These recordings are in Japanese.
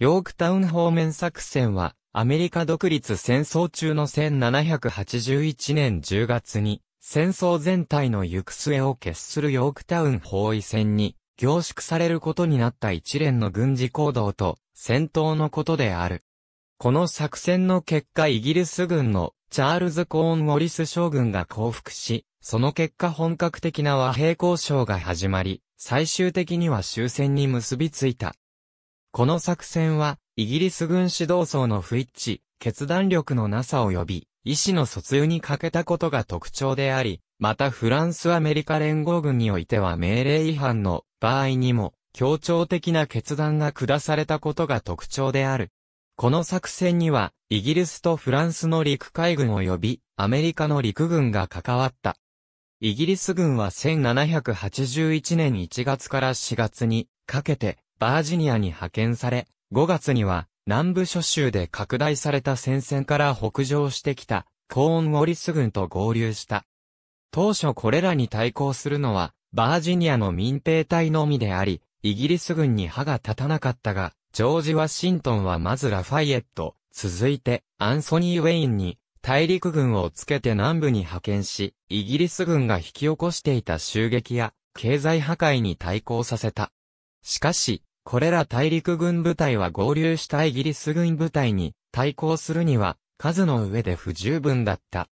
ヨークタウン方面作戦は、アメリカ独立戦争中の1781年10月に、戦争全体の行く末を決するヨークタウン包囲戦に、凝縮されることになった一連の軍事行動と、戦闘のことである。この作戦の結果イギリス軍のチャールズ・コーン・ウォリス将軍が降伏し、その結果本格的な和平交渉が始まり、最終的には終戦に結びついた。この作戦は、イギリス軍指導層の不一致、決断力のなさを呼び、意思の疎通に欠けたことが特徴であり、またフランスアメリカ連合軍においては命令違反の場合にも、協調的な決断が下されたことが特徴である。この作戦には、イギリスとフランスの陸海軍及び、アメリカの陸軍が関わった。イギリス軍は1781年1月から4月にかけて、バージニアに派遣され、5月には南部諸州で拡大された戦線から北上してきたコーンウォリス軍と合流した。当初これらに対抗するのはバージニアの民兵隊のみであり、イギリス軍に歯が立たなかったが、ジョージ・ワシントンはまずラファイエット、続いてアンソニー・ウェインに大陸軍をつけて南部に派遣し、イギリス軍が引き起こしていた襲撃や経済破壊に対抗させた。しかし、これら大陸軍部隊は合流したイギリス軍部隊に対抗するには数の上で不十分だった。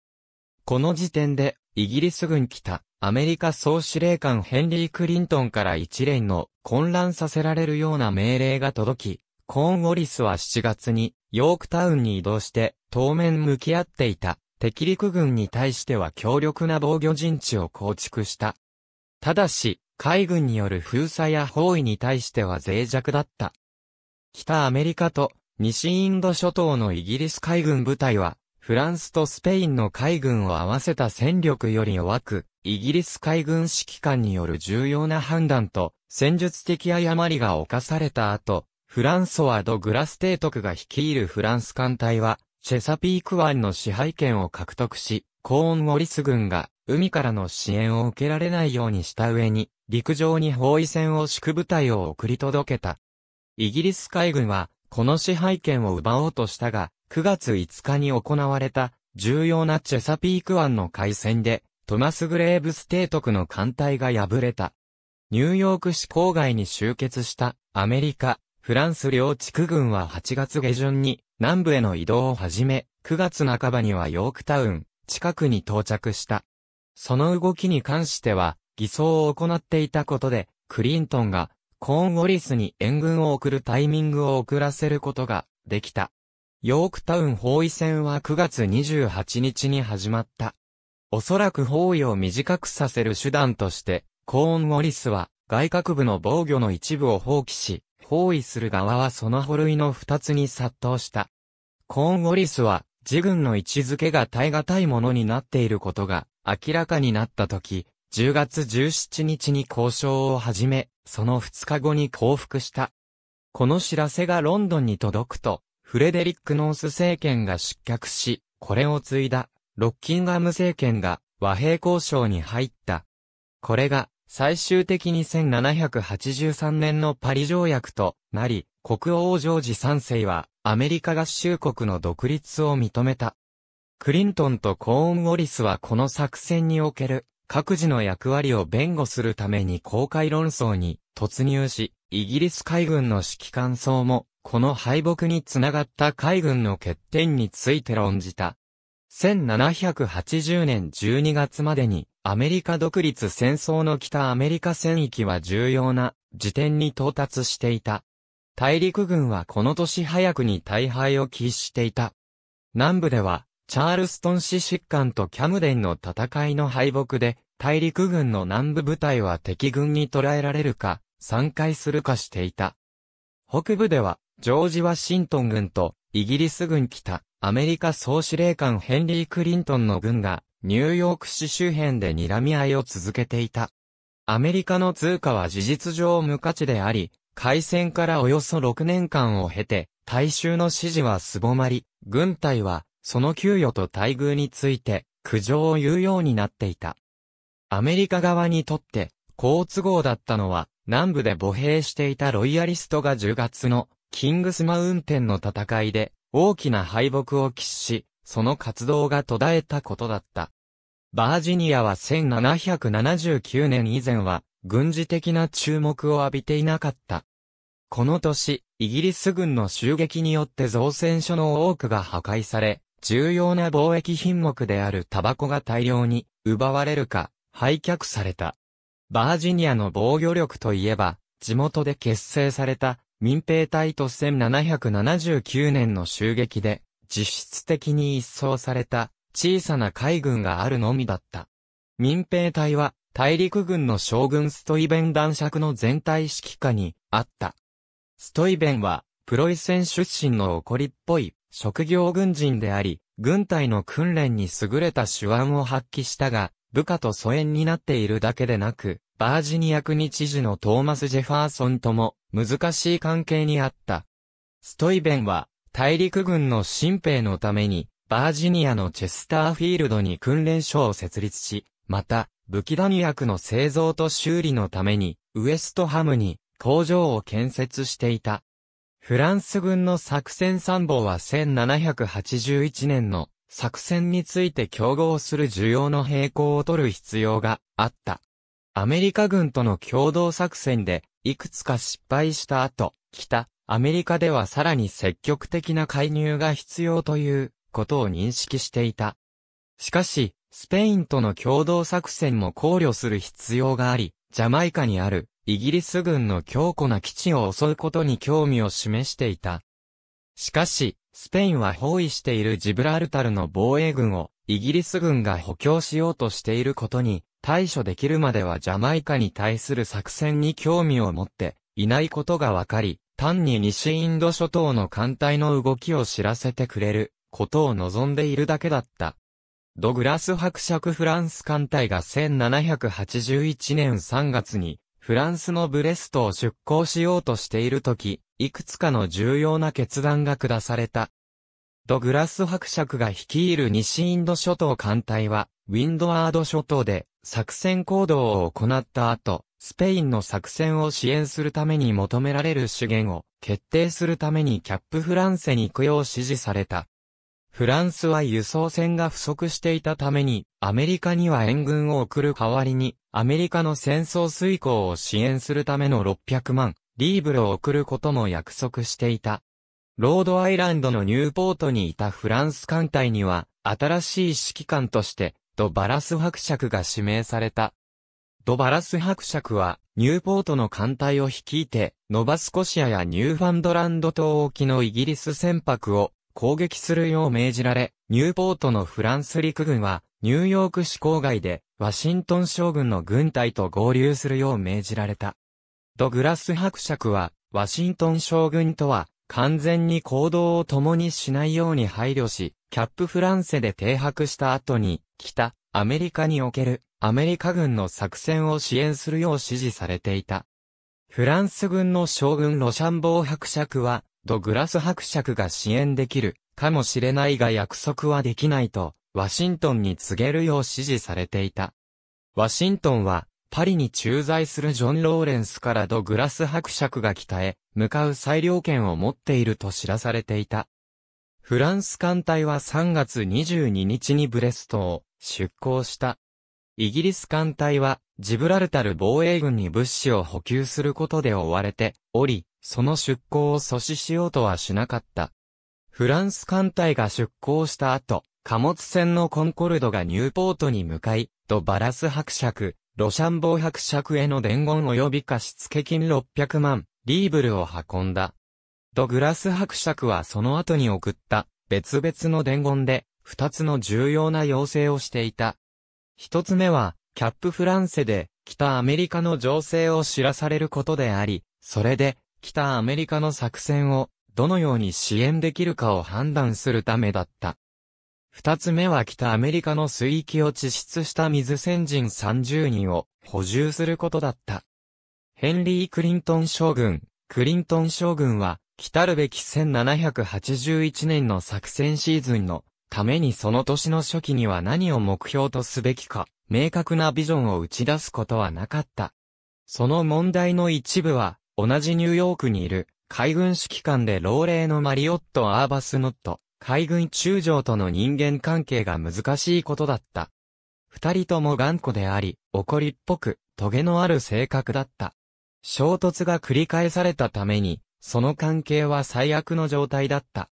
この時点でイギリス軍北アメリカ総司令官ヘンリー・クリントンから一連の混乱させられるような命令が届き、コーン・ウォリスは7月にヨークタウンに移動して当面向き合っていた敵陸軍に対しては強力な防御陣地を構築した。ただし、海軍による封鎖や包囲に対しては脆弱だった。北アメリカと西インド諸島のイギリス海軍部隊は、フランスとスペインの海軍を合わせた戦力より弱く、イギリス海軍指揮官による重要な判断と戦術的誤りが犯された後、フランソワ・ド・グラス提督が率いるフランス艦隊は、チェサピーク湾の支配権を獲得し、コーンウォリス軍が海からの支援を受けられないようにした上に、陸上に包囲戦を敷く部隊を送り届けた。イギリス海軍は、この支配権を奪おうとしたが、9月5日に行われた、重要なチェサピーク湾の海戦で、トマスグレーブス提督の艦隊が敗れた。ニューヨーク市郊外に集結したアメリカ、フランス両地区軍は8月下旬に南部への移動を始め、9月半ばにはヨークタウン近くに到着した。その動きに関しては、偽装を行っていたことで、クリントンが、コーンウォリスに援軍を送るタイミングを遅らせることが、できた。ヨークタウン包囲戦は9月28日に始まった。おそらく包囲を短くさせる手段として、コーンウォリスは、外郭部の防御の一部を放棄し、包囲する側はその捕類の二つに殺到した。コーンウォリスは、自軍の位置づけが耐え難いものになっていることが明らかになった時、10月17日に交渉を始め、その2日後に降伏した。この知らせがロンドンに届くと、フレデリック・ノース政権が失脚し、これを継いだ、ロッキンガム政権が和平交渉に入った。これが、最終的に1783年のパリ条約となり、国王ジョージ3世はアメリカ合衆国の独立を認めた。クリントンとコーンウォリスはこの作戦における各自の役割を弁護するために公開論争に突入し、イギリス海軍の指揮官層も、この敗北につながった海軍の欠点について論じた。1780年12月までに、アメリカ独立戦争の北アメリカ戦域は重要な時点に到達していた。大陸軍はこの年早くに大敗を喫していた。南部では、チャールストン市疾患とキャムデンの戦いの敗北で、大陸軍の南部部隊は敵軍に捕らえられるか、散開するかしていた。北部では、ジョージ・ワシントン軍と、イギリス軍北、アメリカ総司令官ヘンリー・クリントンの軍が、ニューヨーク市周辺で睨み合いを続けていた。アメリカの通貨は事実上無価値であり、開戦からおよそ6年間を経て、大衆の支持はすぼまり、軍隊はその給与と待遇について苦情を言うようになっていた。アメリカ側にとって好都合だったのは南部で母兵していたロイヤリストが10月のキングスマウンテンの戦いで大きな敗北を喫し、その活動が途絶えたことだった。バージニアは1779年以前は軍事的な注目を浴びていなかった。この年、イギリス軍の襲撃によって造船所の多くが破壊され、重要な貿易品目であるタバコが大量に奪われるか廃却された。バージニアの防御力といえば、地元で結成された民兵隊と1779年の襲撃で実質的に一掃された小さな海軍があるのみだった。民兵隊は大陸軍の将軍ストイベン男爵の全体指揮下にあった。ストイベンはプロイセン出身の怒りっぽい職業軍人であり、軍隊の訓練に優れた手腕を発揮したが、部下と疎遠になっているだけでなく、バージニア国知事のトーマス・ジェファーソンとも難しい関係にあった。ストイベンは大陸軍の新兵のためにバージニアのチェスターフィールドに訓練所を設立し、また武器弾薬の製造と修理のためにウエストハムに工場を建設していた。フランス軍の作戦参謀は1781年の作戦について競合する需要の並行を取る必要があった。アメリカ軍との共同作戦でいくつか失敗した後、北アメリカではさらに積極的な介入が必要ということを認識していた。しかし、スペインとの共同作戦も考慮する必要があり、ジャマイカにあるイギリス軍の強固な基地を襲うことに興味を示していた。しかし、スペインは包囲しているジブラルタルの防衛軍をイギリス軍が補強しようとしていることに対処できるまではジャマイカに対する作戦に興味を持っていないことがわかり、単に西インド諸島の艦隊の動きを知らせてくれることを望んでいるだけだった。ドグラス伯爵フランス艦隊が1781年3月にフランスのブレストを出港しようとしているとき、いくつかの重要な決断が下された。ドグラス伯爵が率いる西インド諸島艦隊は、ウィンドワード諸島で作戦行動を行った後、スペインの作戦を支援するために求められる資源を決定するためにキャップフランセに行くよう指示された。フランスは輸送船が不足していたために、アメリカには援軍を送る代わりに、アメリカの戦争遂行を支援するための600万、リーブルを送ることも約束していた。ロードアイランドのニューポートにいたフランス艦隊には、新しい指揮官として、ド・バラス伯爵が指名された。ド・バラス伯爵は、ニューポートの艦隊を率いて、ノバスコシアやニューファンドランド島沖のイギリス船舶を攻撃するよう命じられ、ニューポートのフランス陸軍は、ニューヨーク市郊外で、ワシントン将軍の軍隊と合流するよう命じられた。ドグラス伯爵は、ワシントン将軍とは、完全に行動を共にしないように配慮し、キャップフランセで停泊した後に、北、アメリカにおける、アメリカ軍の作戦を支援するよう指示されていた。フランス軍の将軍ロシャンボー伯爵は、ドグラス伯爵が支援できる、かもしれないが約束はできないと、ワシントンに告げるよう指示されていた。ワシントンは、パリに駐在するジョン・ローレンスからド・グラス伯爵が北へ向かう裁量権を持っていると知らされていた。フランス艦隊は3月22日にブレストを出港した。イギリス艦隊はジブラルタル防衛軍に物資を補給することで追われており、その出港を阻止しようとはしなかった。フランス艦隊が出港した後、貨物船のコンコルドがニューポートに向かい、ドバラス伯爵、ロシャンボー伯爵への伝言及び貸付金600万、リーブルを運んだ。ドグラス伯爵はその後に送った別々の伝言で、二つの重要な要請をしていた。一つ目は、キャップフランセで、北アメリカの情勢を知らされることであり、それで、北アメリカの作戦を、どのように支援できるかを判断するためだった。二つ目は北アメリカの水域を地質した水先人30人を補充することだった。ヘンリー・クリントン将軍、クリントン将軍は、来るべき1781年の作戦シーズンのためにその年の初期には何を目標とすべきか、明確なビジョンを打ち出すことはなかった。その問題の一部は、同じニューヨークにいる海軍指揮官で老齢のマリオット・アーバスノット、海軍中将との人間関係が難しいことだった。二人とも頑固であり、怒りっぽく、トゲのある性格だった。衝突が繰り返されたために、その関係は最悪の状態だった。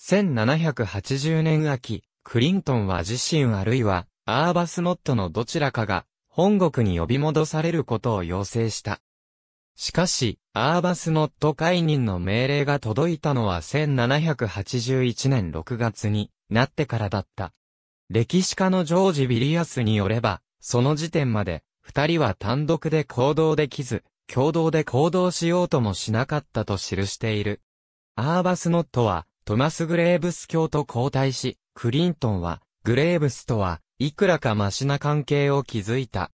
1780年秋、クリントンは自身あるいは、アーバスノットのどちらかが、本国に呼び戻されることを要請した。しかし、アーバスノット解任の命令が届いたのは1781年6月になってからだった。歴史家のジョージ・ビリアスによれば、その時点まで、二人は単独で行動できず、共同で行動しようともしなかったと記している。アーバスノットは、トマス・グレーブス教と交代し、クリントンは、グレーブスとは、いくらかマシな関係を築いた。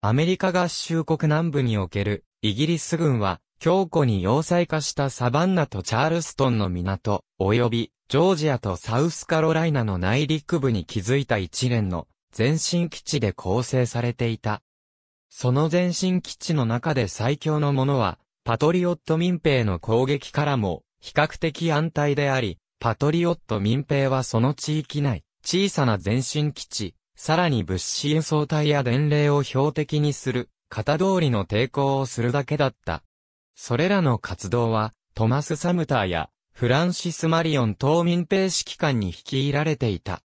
アメリカ合衆国南部におけるイギリス軍は、強固に要塞化したサバンナとチャールストンの港、及び、ジョージアとサウスカロライナの内陸部に築いた一連の前進基地で構成されていた。その前進基地の中で最強のものは、パトリオット民兵の攻撃からも比較的安泰であり、パトリオット民兵はその地域内、小さな前進基地、さらに物資輸送隊や伝令を標的にする型通りの抵抗をするだけだった。それらの活動は、トマス・サムターや、フランシス・マリオン島民兵指揮官に率いられていた。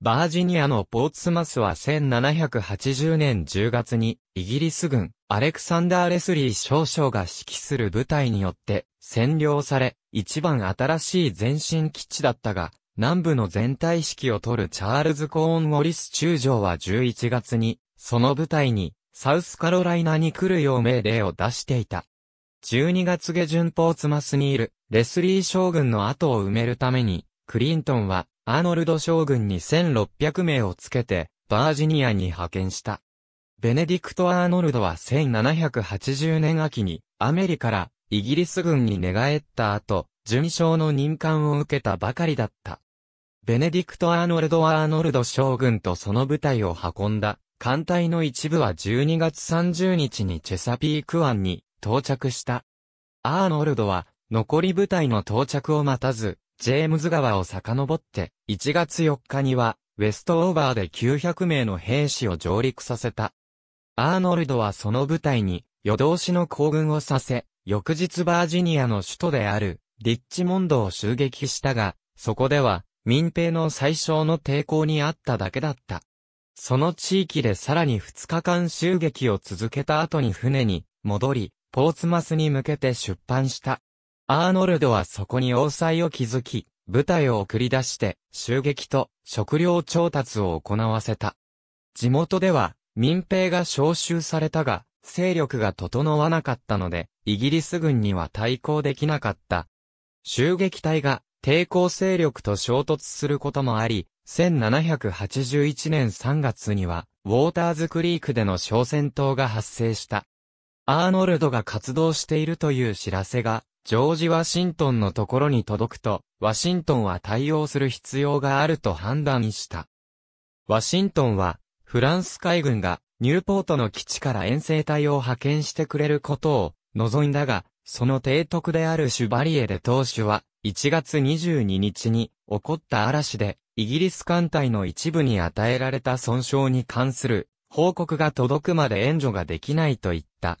バージニアのポーツマスは1780年10月に、イギリス軍、アレクサンダー・レスリー少将が指揮する部隊によって占領され、一番新しい前進基地だったが、南部の全体指揮を取るチャールズ・コーン・ウォリス中将は11月に、その部隊にサウスカロライナに来るよう命令を出していた。12月下旬ポーツマスにいるレスリー将軍の後を埋めるために、クリントンはアーノルド将軍に1600名をつけてバージニアに派遣した。ベネディクト・アーノルドは1780年秋にアメリカからイギリス軍に寝返った後、準将の任官を受けたばかりだった。ベネディクト・アーノルドはアーノルド将軍とその部隊を運んだ艦隊の一部は12月30日にチェサピーク湾に到着した。アーノルドは残り部隊の到着を待たず、ジェームズ川を遡って、1月4日には、ウェストオーバーで900名の兵士を上陸させた。アーノルドはその部隊に、夜通しの行軍をさせ、翌日バージニアの首都である、リッチモンドを襲撃したが、そこでは、民兵の最小の抵抗にあっただけだった。その地域でさらに2日間襲撃を続けた後に船に戻り、ポーツマスに向けて出版した。アーノルドはそこに要塞を築き、部隊を送り出して襲撃と食料調達を行わせた。地元では民兵が召集されたが、勢力が整わなかったので、イギリス軍には対抗できなかった。襲撃隊が抵抗勢力と衝突することもあり、1781年3月には、ウォーターズクリークでの小戦闘が発生した。アーノルドが活動しているという知らせが、ジョージ・ワシントンのところに届くと、ワシントンは対応する必要があると判断した。ワシントンは、フランス海軍が、ニューポートの基地から遠征隊を派遣してくれることを、望んだが、その提督であるシュバリエで当主は、1月22日に、起こった嵐で、イギリス艦隊の一部に与えられた損傷に関する報告が届くまで援助ができないと言った。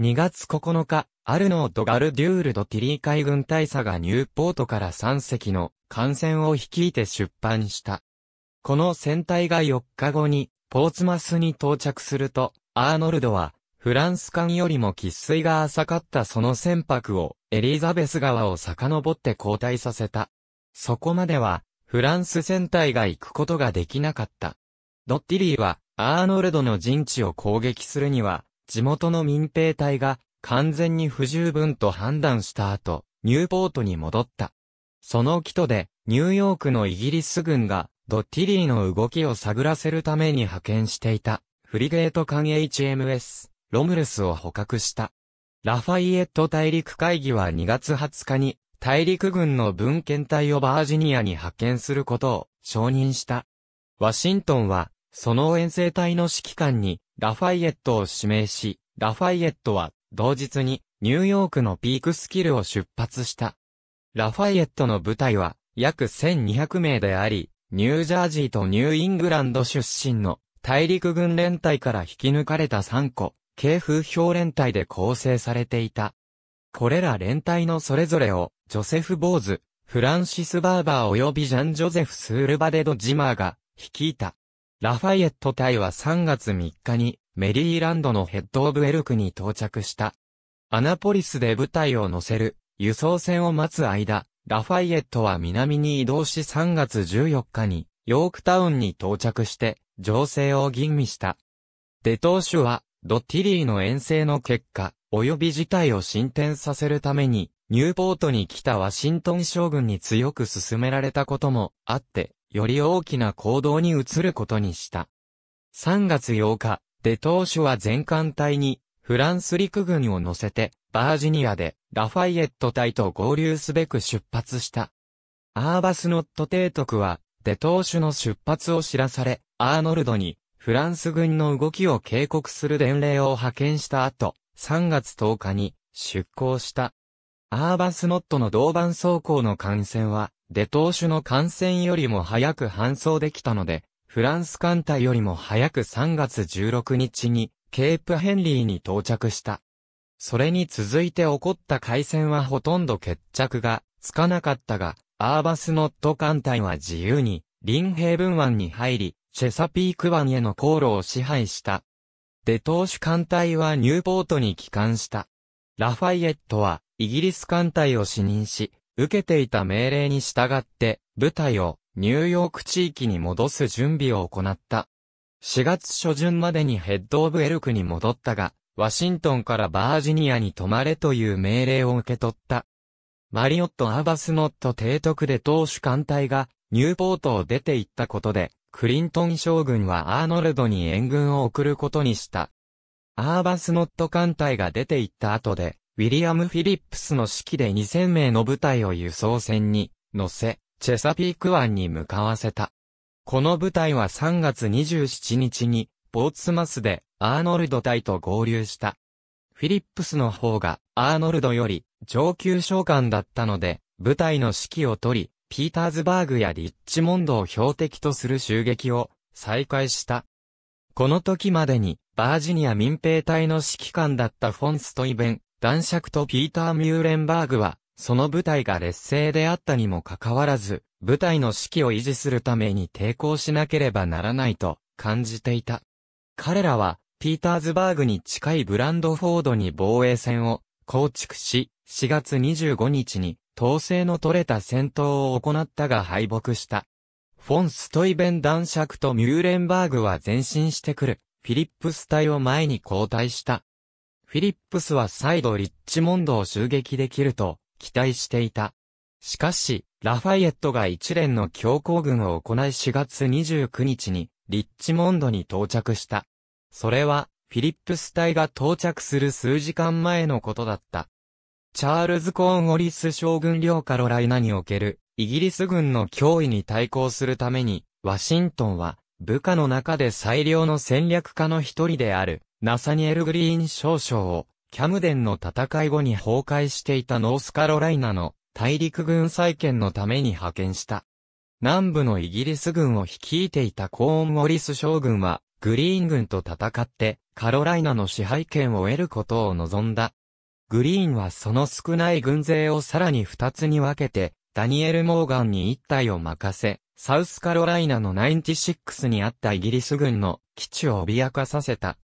2月9日、アルノード・ガルデュールド・ティリー海軍大佐がニューポートから3隻の艦船を率いて出版した。この船体が4日後にポーツマスに到着すると、アーノルドはフランス艦よりも喫水が浅かったその船舶をエリザベス川を遡って交代させた。そこまではフランス戦隊が行くことができなかった。ドッティリーは、アーノルドの陣地を攻撃するには、地元の民兵隊が完全に不十分と判断した後、ニューポートに戻った。その基礎で、ニューヨークのイギリス軍が、ドッティリーの動きを探らせるために派遣していた、フリゲート艦 HMS、ロムルスを捕獲した。ラファイエット大陸会議は2月20日に、大陸軍の文献隊をバージニアに派遣することを承認した。ワシントンは、その遠征隊の指揮官にラファイエットを指名し、ラファイエットは同日にニューヨークのピークスキルを出発した。ラファイエットの部隊は約1200名であり、ニュージャージーとニューイングランド出身の大陸軍連隊から引き抜かれた3個、系風評連隊で構成されていた。これら連隊のそれぞれをジョセフ・ボーズ、フランシス・バーバー及びジャン・ジョゼフ・スールバデド・ジマーが、率いた。ラファイエット隊は3月3日に、メリーランドのヘッド・オブ・エルクに到着した。アナポリスで部隊を乗せる、輸送船を待つ間、ラファイエットは南に移動し3月14日に、ヨークタウンに到着して、情勢を吟味した。デトーシュは、ドティリーの遠征の結果、及び事態を進展させるために、ニューポートに来たワシントン将軍に強く勧められたこともあって、より大きな行動に移ることにした。3月8日、デトーシュは全艦隊に、フランス陸軍を乗せて、バージニアで、ラファイエット隊と合流すべく出発した。アーバスノット提督は、デトーシュの出発を知らされ、アーノルドに、フランス軍の動きを警告する伝令を派遣した後、3月10日に、出港した。アーバスノットの同伴走行の感染は、デトーシュの感染よりも早く搬送できたので、フランス艦隊よりも早く3月16日に、ケープヘンリーに到着した。それに続いて起こった海戦はほとんど決着がつかなかったが、アーバスノット艦隊は自由に、リンヘイブン湾に入り、チェサピーク湾への航路を支配した。デトーシュ艦隊はニューポートに帰還した。ラファイエットは、イギリス艦隊を視認し、受けていた命令に従って、部隊をニューヨーク地域に戻す準備を行った。4月初旬までにヘッドオブエルクに戻ったが、ワシントンからバージニアに泊まれという命令を受け取った。マリオット・アーバスノット提督で当主艦隊がニューポートを出て行ったことで、クリントン将軍はアーノルドに援軍を送ることにした。アーバスノット艦隊が出て行った後で、ウィリアム・フィリップスの指揮で2000名の部隊を輸送船に乗せ、チェサピーク湾に向かわせた。この部隊は3月27日に、ボーツマスでアーノルド隊と合流した。フィリップスの方がアーノルドより上級将官だったので、部隊の指揮を取り、ピーターズバーグやリッチモンドを標的とする襲撃を再開した。この時までに、バージニア民兵隊の指揮官だったフォン・ストイベン、男爵とピーター・ミューレンバーグは、その部隊が劣勢であったにもかかわらず、部隊の士気を維持するために抵抗しなければならないと感じていた。彼らは、ピーターズバーグに近いブランドフォードに防衛線を構築し、4月25日に統制の取れた戦闘を行ったが敗北した。フォン・ストイベン男爵とミューレンバーグは前進してくる、フィリップス隊を前に後退した。フィリップスは再度リッチモンドを襲撃できると期待していた。しかし、ラファイエットが一連の強行軍を行い4月29日にリッチモンドに到着した。それは、フィリップス隊が到着する数時間前のことだった。チャールズ・コーン・オリス将軍領カロライナにおけるイギリス軍の脅威に対抗するために、ワシントンは部下の中で最良の戦略家の一人であるナサニエル・グリーン少将を、キャムデンの戦い後に崩壊していたノースカロライナの大陸軍再建のために派遣した。南部のイギリス軍を率いていたコーン・ウォリス将軍は、グリーン軍と戦って、カロライナの支配権を得ることを望んだ。グリーンはその少ない軍勢をさらに二つに分けて、ダニエル・モーガンに一体を任せ、サウスカロライナの96にあったイギリス軍の基地を脅かさせた。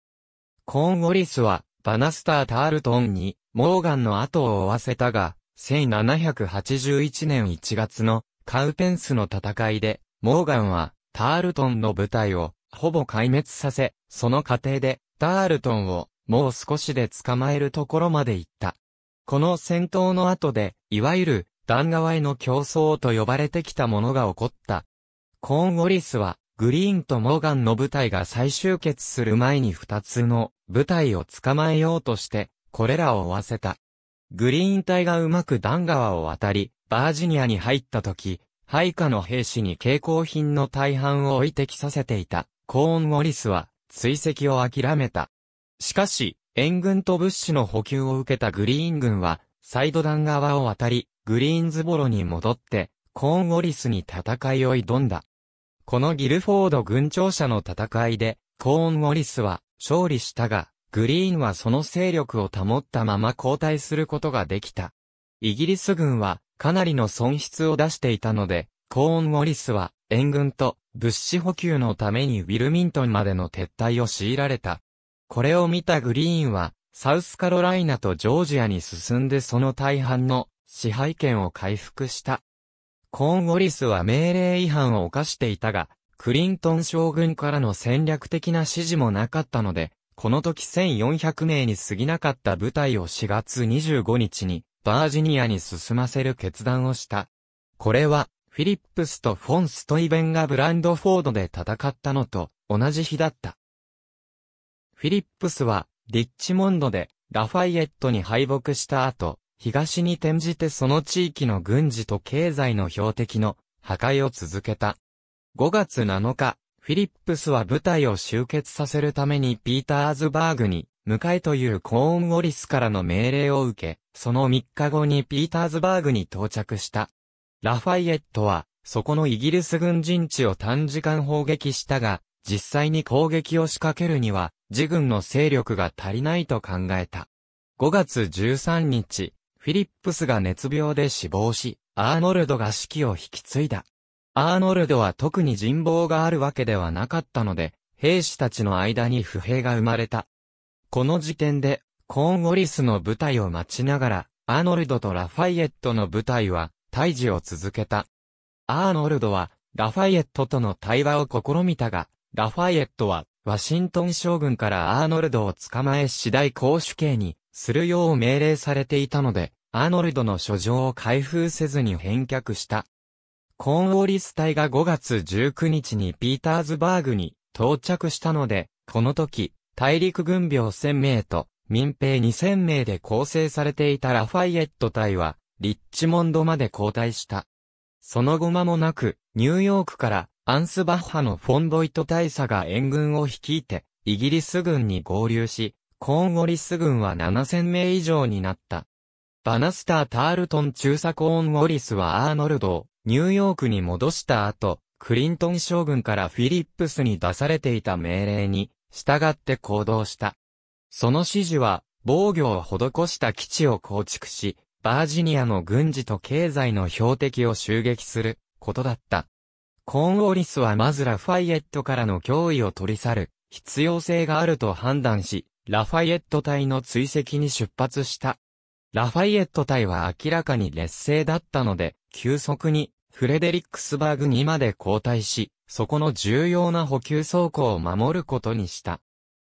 コーンウォリスは、バナスター・タールトンに、モーガンの後を追わせたが、1781年1月の、カウペンスの戦いで、モーガンは、タールトンの部隊を、ほぼ壊滅させ、その過程で、タールトンを、もう少しで捕まえるところまで行った。この戦闘の後で、いわゆる、弾側への競争と呼ばれてきたものが起こった。コーンウォリスは、グリーンとモーガンの部隊が再集結する前に二つの部隊を捕まえようとして、これらを追わせた。グリーン隊がうまくダン川を渡り、バージニアに入った時、配下の兵士に携行品の大半を置いてきさせていた、コーン・ウォリスは、追跡を諦めた。しかし、援軍と物資の補給を受けたグリーン軍は、サイドダン川を渡り、グリーンズボロに戻って、コーンウォリスに戦いを挑んだ。このギルフォード軍庁舎の戦いで、コーン・ウォリスは勝利したが、グリーンはその勢力を保ったまま後退することができた。イギリス軍はかなりの損失を出していたので、コーン・ウォリスは援軍と物資補給のためにウィルミントンまでの撤退を強いられた。これを見たグリーンは、サウスカロライナとジョージアに進んでその大半の支配権を回復した。コーンウォリスは命令違反を犯していたが、クリントン将軍からの戦略的な指示もなかったので、この時1400名に過ぎなかった部隊を4月25日にバージニアに進ませる決断をした。これはフィリップスとフォン・ストイベンがブランドフォードで戦ったのと同じ日だった。フィリップスはリッチモンドでラファイエットに敗北した後、東に転じてその地域の軍事と経済の標的の破壊を続けた。5月7日、フィリップスは部隊を集結させるためにピーターズバーグに向かいというコーンウォリスからの命令を受け、その3日後にピーターズバーグに到着した。ラファイエットは、そこのイギリス軍陣地を短時間砲撃したが、実際に攻撃を仕掛けるには、自軍の勢力が足りないと考えた。5月13日、フィリップスが熱病で死亡し、アーノルドが指揮を引き継いだ。アーノルドは特に人望があるわけではなかったので、兵士たちの間に不平が生まれた。この時点で、コーンウォリスの部隊を待ちながら、アーノルドとラファイエットの部隊は、退治を続けた。アーノルドは、ラファイエットとの対話を試みたが、ラファイエットは、ワシントン将軍からアーノルドを捕まえ次第公主刑にするよう命令されていたので、アーノルドの書状を開封せずに返却した。コーンウォリス隊が5月19日にピーターズバーグに到着したので、この時、大陸軍病1000名と民兵2000名で構成されていたラファイエット隊は、リッチモンドまで交代した。その後間もなく、ニューヨークからアンスバッハのフォンボイト大佐が援軍を率いて、イギリス軍に合流し、コーンウォリス軍は7000名以上になった。バナスター・タールトン中佐コーン・ウォリスはアーノルドをニューヨークに戻した後、クリントン将軍からフィリップスに出されていた命令に従って行動した。その指示は防御を施した基地を構築し、バージニアの軍事と経済の標的を襲撃することだった。コーンウォリスはまずラファイエットからの脅威を取り去る必要性があると判断し、ラファイエット隊の追跡に出発した。ラファイエット隊は明らかに劣勢だったので、急速にフレデリックスバーグにまで後退し、そこの重要な補給走行を守ることにした。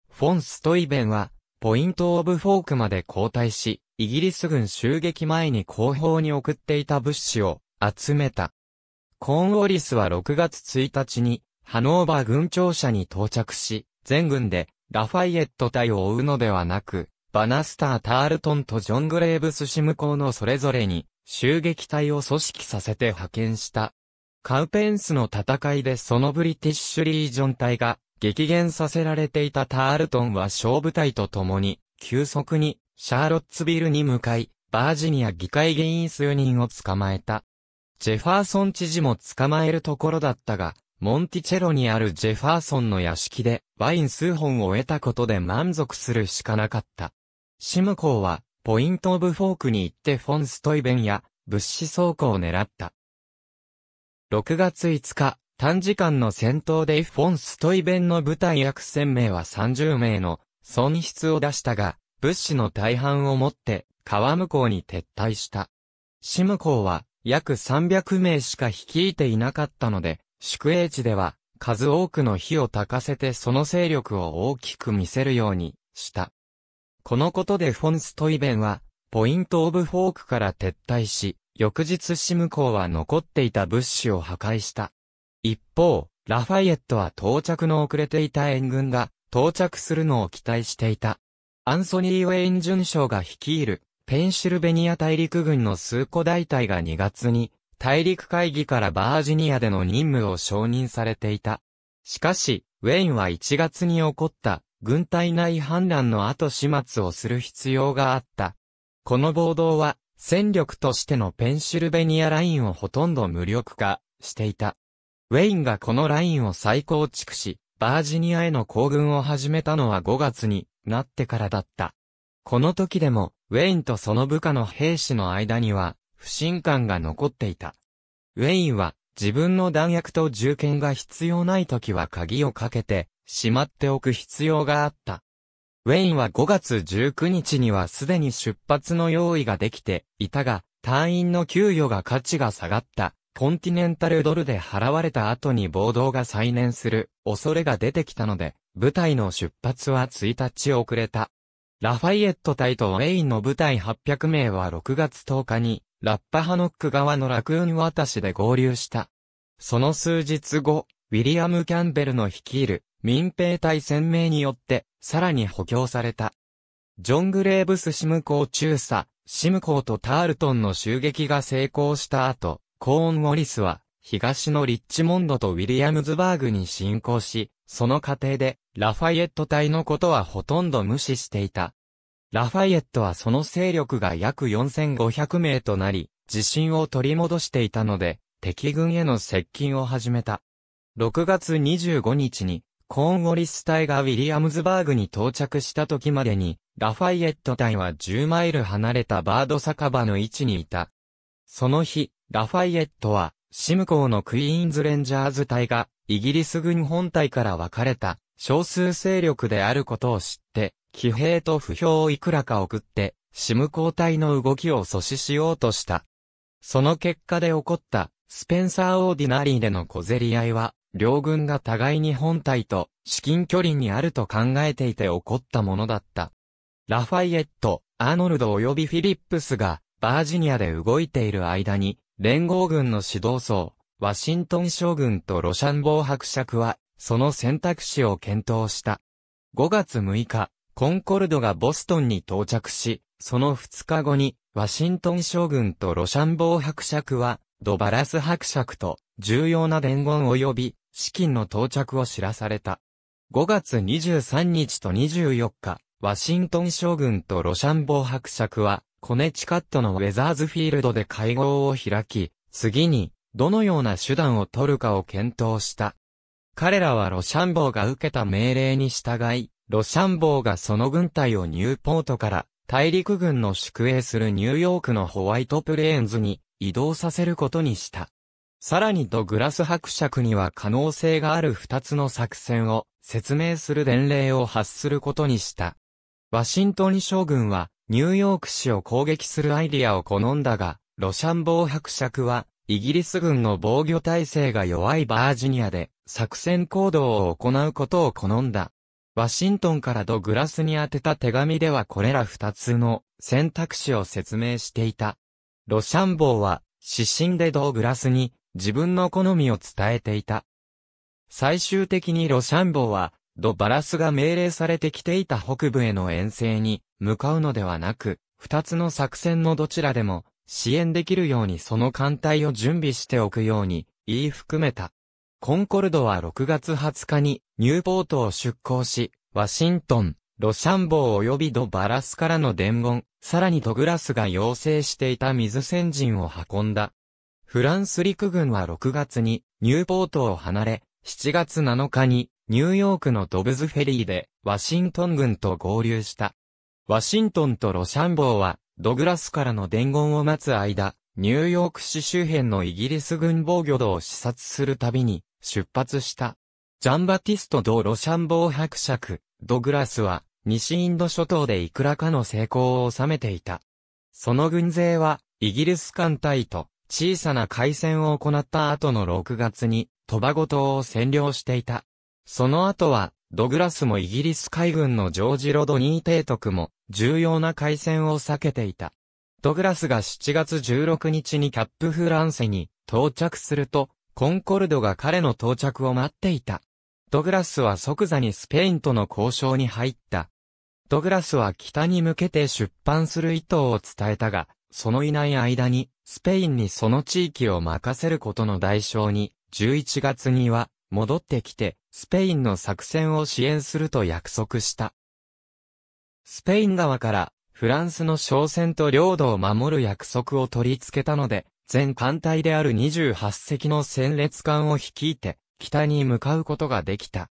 フォン・ストイベンは、ポイント・オブ・フォークまで後退し、イギリス軍襲撃前に後方に送っていた物資を集めた。コーン・ウォリスは6月1日に、ハノーバー軍庁舎に到着し、全軍でラファイエット隊を追うのではなく、バナスター・タールトンとジョン・グレーブス氏向こうのそれぞれに、襲撃隊を組織させて派遣した。カウペンスの戦いでそのブリティッシュリージョン隊が激減させられていたタールトンは小部隊と共に、急速にシャーロッツビルに向かい、バージニア議会議員数人を捕まえた。ジェファーソン知事も捕まえるところだったが、モンティチェロにあるジェファーソンの屋敷でワイン数本を得たことで満足するしかなかった。シムコーは、ポイントオブフォークに行ってフォンストイベンや、物資倉庫を狙った。6月5日、短時間の戦闘でフォンストイベンの部隊約1000名は30名の損失を出したが、物資の大半をもって川向こうに撤退した。シムコーは約300名しか率いていなかったので、宿営地では数多くの火を焚かせてその勢力を大きく見せるようにした。このことでフォンストイベンは、ポイントオブフォークから撤退し、翌日シムコーは残っていた物資を破壊した。一方、ラファイエットは到着の遅れていた援軍が到着するのを期待していた。アンソニー・ウェイン巡将が率いるペンシルベニア大陸軍の数個大隊が2月に大陸会議からバージニアでの任務を承認されていた。しかし、ウェインは1月に起こった軍隊内反乱の後始末をする必要があった。この暴動は、戦力としてのペンシルベニアラインをほとんど無力化していた。ウェインがこのラインを再構築し、バージニアへの行軍を始めたのは5月になってからだった。この時でも、ウェインとその部下の兵士の間には、不信感が残っていた。ウェインは、自分の弾薬と銃剣が必要ない時は鍵をかけて、しまっておく必要があった。ウェインは5月19日にはすでに出発の用意ができていたが、隊員の給与が価値が下がった。コンティネンタルドルで払われた後に暴動が再燃する恐れが出てきたので、部隊の出発は1日遅れた。ラファイエット隊とウェインの部隊800名は6月10日に、ラッパハノック側のラクーン渡しで合流した。その数日後、ウィリアム・キャンベルの率いる民兵隊鮮明によって、さらに補強された。ジョン・グレーブス・シムコー中佐、シムコーとタールトンの襲撃が成功した後、コーン・ウォリスは、東のリッチモンドとウィリアムズバーグに侵攻し、その過程で、ラファイエット隊のことはほとんど無視していた。ラファイエットはその勢力が約4500名となり、自信を取り戻していたので、敵軍への接近を始めた。6月25日に、コーンウォリス隊がウィリアムズバーグに到着した時までに、ラファイエット隊は10マイル離れたバード酒場の位置にいた。その日、ラファイエットは、シムコーのクイーンズレンジャーズ隊が、イギリス軍本隊から分かれた、少数勢力であることを知って、騎兵と不評をいくらか送って、シムコー隊の動きを阻止しようとした。その結果で起こった、スペンサーオーディナリーでの小競り合いは、両軍が互いに本体と至近距離にあると考えていて起こったものだった。ラファイエット、アーノルド及びフィリップスがバージニアで動いている間に、連合軍の指導層、ワシントン将軍とロシャンボー伯爵は、その選択肢を検討した。5月6日、コンコルドがボストンに到着し、その2日後に、ワシントン将軍とロシャンボー伯爵は、ドバラス伯爵と、重要な伝言及び、資金の到着を知らされた。5月23日と24日、ワシントン将軍とロシャンボー伯爵は、コネチカットのウェザーズフィールドで会合を開き、次に、どのような手段を取るかを検討した。彼らはロシャンボーが受けた命令に従い、ロシャンボーがその軍隊をニューポートから大陸軍の宿営するニューヨークのホワイトプレーンズに移動させることにした。さらにドグラス伯爵には可能性がある二つの作戦を説明する伝令を発することにした。ワシントン将軍はニューヨーク市を攻撃するアイディアを好んだが、ロシャンボー伯爵はイギリス軍の防御体制が弱いバージニアで作戦行動を行うことを好んだ。ワシントンからドグラスに宛てた手紙ではこれら二つの選択肢を説明していた。ロシャンボーは指針でドーグラスに自分の好みを伝えていた。最終的にロシャンボは、ド・バラスが命令されてきていた北部への遠征に向かうのではなく、二つの作戦のどちらでも支援できるようにその艦隊を準備しておくように言い含めた。コンコルドは6月20日にニューポートを出港し、ワシントン、ロシャンボー及びド・バラスからの伝言、さらにトグラスが要請していた水先陣を運んだフランス陸軍は6月にニューポートを離れ、7月7日にニューヨークのドブズフェリーでワシントン軍と合流した。ワシントンとロシャンボーはドグラスからの伝言を待つ間、ニューヨーク市周辺のイギリス軍防御度を視察するたびに出発した。ジャンバティスト・ド・ロシャンボー伯爵、ドグラスは西インド諸島でいくらかの成功を収めていた。その軍勢はイギリス艦隊と小さな海戦を行った後の6月に、トバゴ島を占領していた。その後は、ドグラスもイギリス海軍のジョージ・ロドニー提督も、重要な海戦を避けていた。ドグラスが7月16日にキャップフランセに到着すると、コンコルドが彼の到着を待っていた。ドグラスは即座にスペインとの交渉に入った。ドグラスは北に向けて出版する意図を伝えたが、そのいない間にスペインにその地域を任せることの代償に、11月には戻ってきて、スペインの作戦を支援すると約束した。スペイン側から、フランスの商船と領土を守る約束を取り付けたので、全艦隊である28隻の戦列艦を率いて、北に向かうことができた。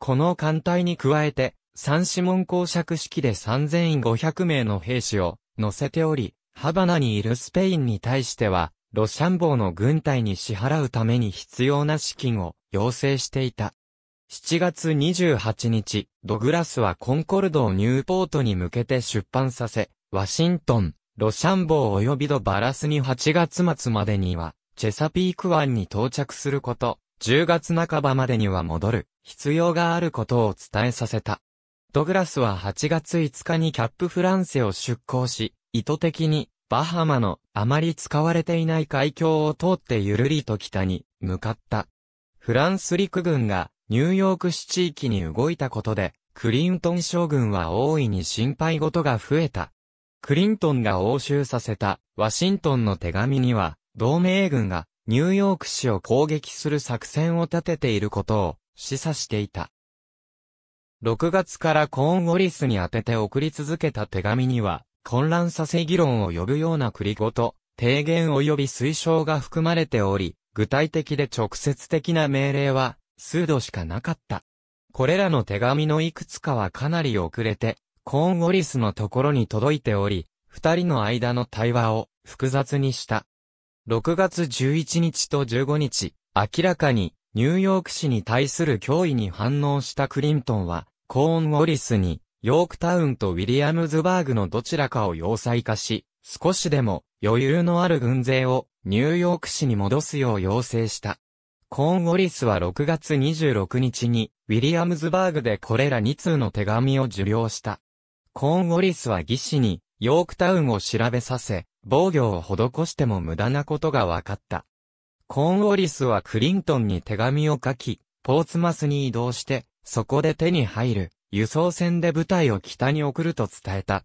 この艦隊に加えて、三指紋公爵式で3500名の兵士を乗せており、ハバナにいるスペインに対しては、ロシャンボーの軍隊に支払うために必要な資金を要請していた。7月28日、ドグラスはコンコルドをニューポートに向けて出版させ、ワシントン、ロシャンボー及びドバラスに8月末までには、チェサピーク湾に到着すること、10月半ばまでには戻る、必要があることを伝えさせた。ドグラスは8月5日にキャップフランセを出港し、意図的に、バハマのあまり使われていない海峡を通ってゆるりと北に向かった。フランス陸軍がニューヨーク市地域に動いたことで、クリントン将軍は大いに心配事が増えた。クリントンが押収させたワシントンの手紙には、同盟軍がニューヨーク市を攻撃する作戦を立てていることを示唆していた。6月からコーンウォリスに宛てて送り続けた手紙には、混乱させ議論を呼ぶようなりごと、提言及び推奨が含まれており、具体的で直接的な命令は、数度しかなかった。これらの手紙のいくつかはかなり遅れて、コーンウォリスのところに届いており、二人の間の対話を複雑にした。6月11日と15日、明らかにニューヨーク市に対する脅威に反応したクリントンは、コーンウォリスにヨークタウンとウィリアムズバーグのどちらかを要塞化し、少しでも余裕のある軍勢をニューヨーク市に戻すよう要請した。コーン・ウォリスは6月26日にウィリアムズバーグでこれら2通の手紙を受領した。コーン・ウォリスは義士にヨークタウンを調べさせ、防御を施しても無駄なことが分かった。コーン・ウォリスはクリントンに手紙を書き、ポーツマスに移動して、そこで手に入る輸送船で部隊を北に送ると伝えた。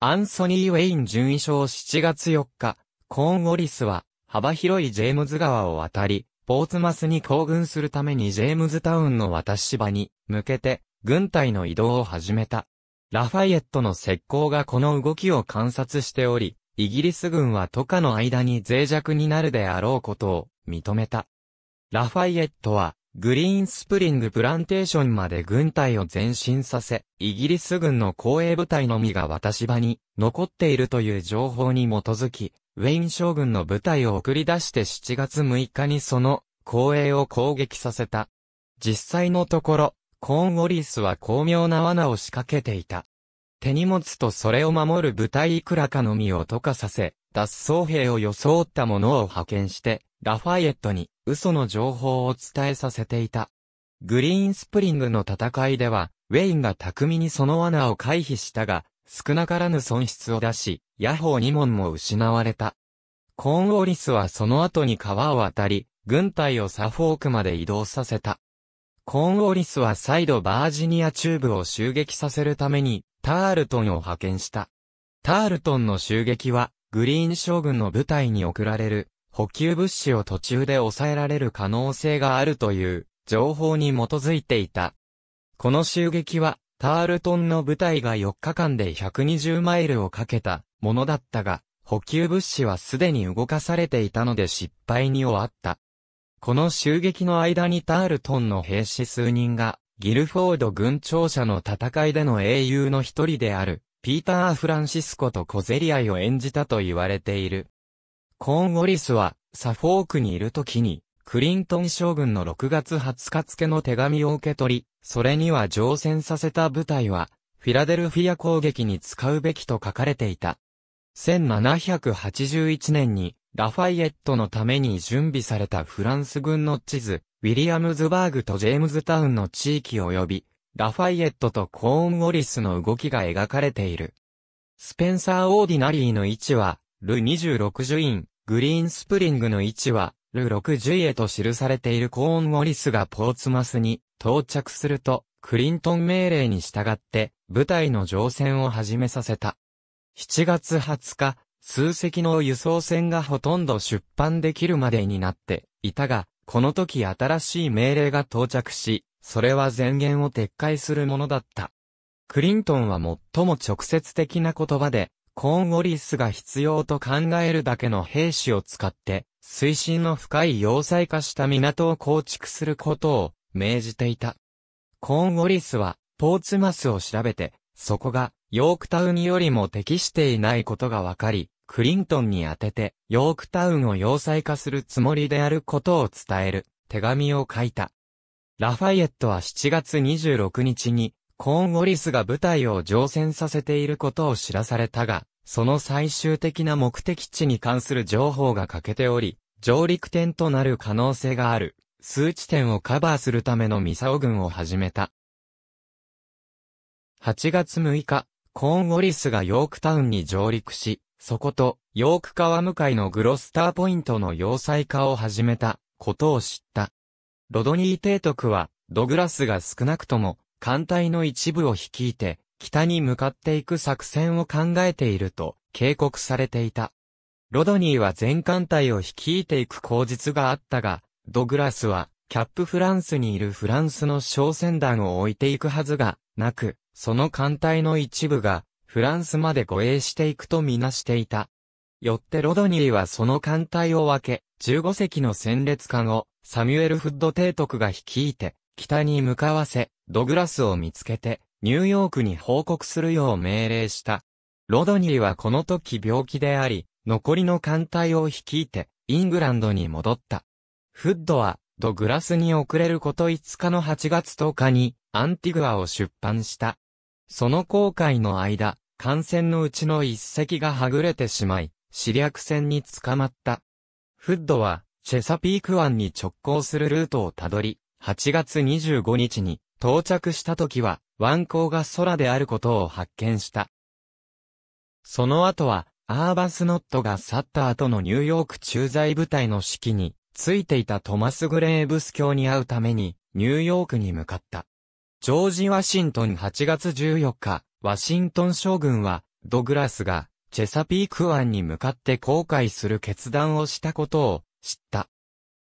アンソニー・ウェイン順位賞7月4日、コーン・ウォリスは幅広いジェームズ川を渡り、ポーツマスに行軍するためにジェームズタウンの渡し場に向けて軍隊の移動を始めた。ラファイエットの石膏がこの動きを観察しており、イギリス軍は都下の間に脆弱になるであろうことを認めた。ラファイエットはグリーンスプリングプランテーションまで軍隊を前進させ、イギリス軍の後衛部隊のみが渡し場に残っているという情報に基づき、ウェイン将軍の部隊を送り出して7月6日にその後衛を攻撃させた。実際のところ、コーンウォリスは巧妙な罠を仕掛けていた。手荷物とそれを守る部隊いくらかのみを溶かさせ、脱走兵を装った者を派遣して、ラファイエットに嘘の情報を伝えさせていた。グリーンスプリングの戦いでは、ウェインが巧みにその罠を回避したが、少なからぬ損失を出し、ヤホー2門も失われた。コーンウォリスはその後に川を渡り、軍隊をサフォークまで移動させた。コーンウォリスは再度バージニア中部を襲撃させるために、タールトンを派遣した。タールトンの襲撃は、グリーン将軍の部隊に送られる補給物資を途中で抑えられる可能性があるという情報に基づいていた。この襲撃は、タールトンの部隊が4日間で120マイルをかけたものだったが、補給物資はすでに動かされていたので失敗に終わった。この襲撃の間にタールトンの兵士数人が、ギルフォード軍庁舎の戦いでの英雄の一人である、ピーター・フランシスコと小競り合いを演じたと言われている。コーンウォリスは、サフォークにいる時に、クリントン将軍の6月20日付の手紙を受け取り、それには乗船させた部隊は、フィラデルフィア攻撃に使うべきと書かれていた。1781年に、ラファイエットのために準備されたフランス軍の地図、ウィリアムズバーグとジェームズタウンの地域及び、ラファイエットとコーンウォリスの動きが描かれている。スペンサー・オーディナリーの位置は、ル26樹院、グリーンスプリングの位置は、ル6樹へと記されているコーンウォリスがポーツマスに到着すると、クリントン命令に従って、部隊の乗船を始めさせた。7月20日、数隻の輸送船がほとんど出版できるまでになっていたが、この時新しい命令が到着し、それは前言を撤回するものだった。クリントンは最も直接的な言葉で、コーンウォリスが必要と考えるだけの兵士を使って、水深の深い要塞化した港を構築することを命じていた。コーンウォリスは、ポーツマスを調べて、そこが、ヨークタウンよりも適していないことがわかり、クリントンに当てて、ヨークタウンを要塞化するつもりであることを伝える、手紙を書いた。ラファイエットは7月26日に、コーンウォリスが部隊を乗船させていることを知らされたが、その最終的な目的地に関する情報が欠けており、上陸点となる可能性がある、数値点をカバーするためのミサオ軍を始めた。8月6日、コーンウォリスがヨークタウンに上陸し、そこと、ヨーク川向かいのグロスターポイントの要塞化を始めた、ことを知った。ロドニー提督は、ドグラスが少なくとも、艦隊の一部を率いて、北に向かっていく作戦を考えていると警告されていた。ロドニーは全艦隊を率いていく口実があったが、ドグラスは、キャップフランスにいるフランスの商船団を置いていくはずがなく、その艦隊の一部が、フランスまで護衛していくとみなしていた。よってロドニーはその艦隊を分け、15隻の戦列艦を、サミュエル・フッド提督が率いて、北に向かわせ、ドグラスを見つけて、ニューヨークに報告するよう命令した。ロドニーはこの時病気であり、残りの艦隊を率いて、イングランドに戻った。フッドは、ドグラスに遅れること5日の8月10日に、アンティグアを出版した。その航海の間、艦船のうちの一隻がはぐれてしまい、死略船に捕まった。フッドは、チェサピーク湾に直行するルートをたどり、8月25日に到着した時は、湾口が空であることを発見した。その後は、アーバスノットが去った後のニューヨーク駐在部隊の指揮に、ついていたトマス・グレーブス卿に会うために、ニューヨークに向かった。ジョージ・ワシントン8月14日、ワシントン将軍は、ドグラスが、チェサピーク湾に向かって航海する決断をしたことを、知った。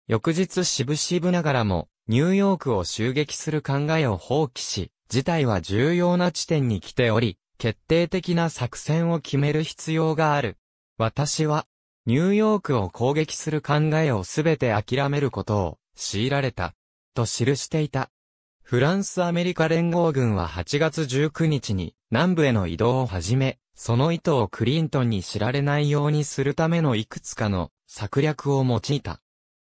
翌日しぶしぶながらも、ニューヨークを襲撃する考えを放棄し、事態は重要な地点に来ており、決定的な作戦を決める必要がある。私は、ニューヨークを攻撃する考えをすべて諦めることを強いられた、と記していた。フランスアメリカ連合軍は8月19日に南部への移動を始め、その意図をクリントンに知られないようにするためのいくつかの策略を用いた。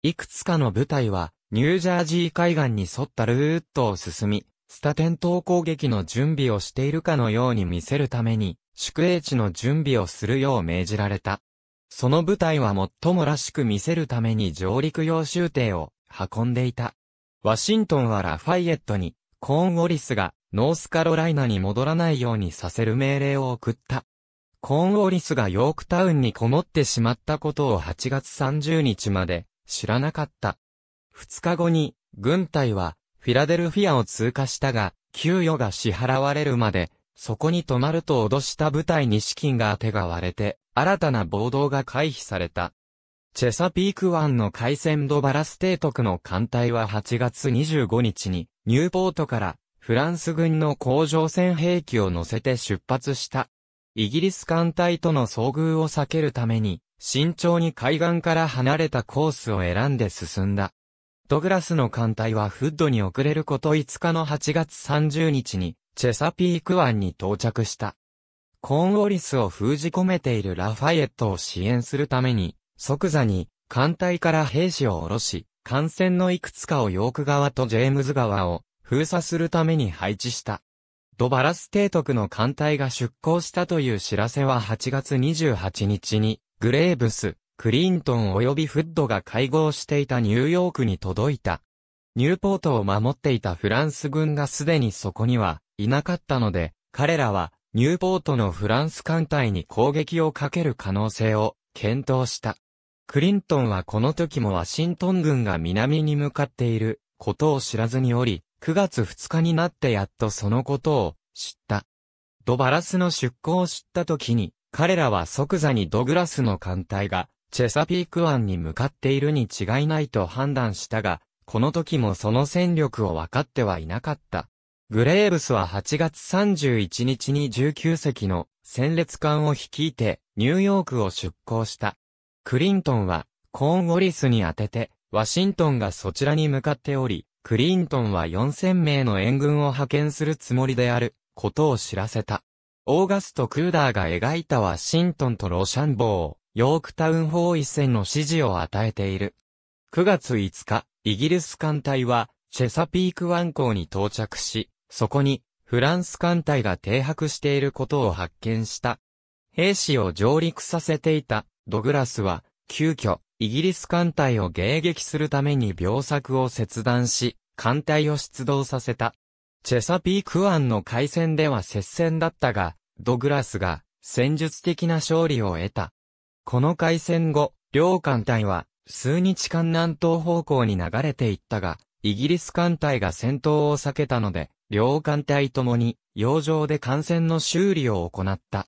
いくつかの部隊はニュージャージー海岸に沿ったルートを進み、スタテン島攻撃の準備をしているかのように見せるために、宿営地の準備をするよう命じられた。その部隊は最もらしく見せるために上陸用集艇を運んでいた。ワシントンはラファイエットに、コーンウォリスがノースカロライナに戻らないようにさせる命令を送った。コーンウォリスがヨークタウンにこもってしまったことを8月30日まで知らなかった。2日後に、軍隊は、フィラデルフィアを通過したが、給与が支払われるまで、そこに泊まると脅した部隊に資金が当てが割れて、新たな暴動が回避された。チェサピーク湾の海戦ドバラス提督の艦隊は8月25日に、ニューポートからフランス軍の工場船兵器を乗せて出発した。イギリス艦隊との遭遇を避けるために、慎重に海岸から離れたコースを選んで進んだ。ドグラスの艦隊はフッドに遅れること5日の8月30日に、チェサピーク湾に到着した。コーンウォリスを封じ込めているラファイエットを支援するために、即座に艦隊から兵士を下ろし、艦船のいくつかをヨーク川とジェームズ川を封鎖するために配置した。ドバラス提督の艦隊が出港したという知らせは8月28日に、グレーブス、クリントン及びフッドが会合していたニューヨークに届いた。ニューポートを守っていたフランス軍がすでにそこにはいなかったので、彼らはニューポートのフランス艦隊に攻撃をかける可能性を検討した。クリントンはこの時もワシントン軍が南に向かっていることを知らずにおり、9月2日になってやっとそのことを知った。ドバラスの出港を知った時に、彼らは即座にドグラスの艦隊がチェサピーク湾に向かっているに違いないと判断したが、この時もその戦力を分かってはいなかった。グレーブスは8月31日に19隻の戦列艦を率いてニューヨークを出港した。クリントンはコーンウォリスに当ててワシントンがそちらに向かっており、クリントンは4000名の援軍を派遣するつもりであることを知らせた。オーガスト・クーダーが描いたワシントンとロシャンボー。ヨークタウン包囲戦の指示を与えている。9月5日、イギリス艦隊は、チェサピーク湾港に到着し、そこに、フランス艦隊が停泊していることを発見した。兵士を上陸させていた、ドグラスは、急遽、イギリス艦隊を迎撃するために秒作を切断し、艦隊を出動させた。チェサピーク湾の海戦では接戦だったが、ドグラスが、戦術的な勝利を得た。この海戦後、両艦隊は数日間南東方向に流れていったが、イギリス艦隊が戦闘を避けたので、両艦隊ともに洋上で艦船の修理を行った。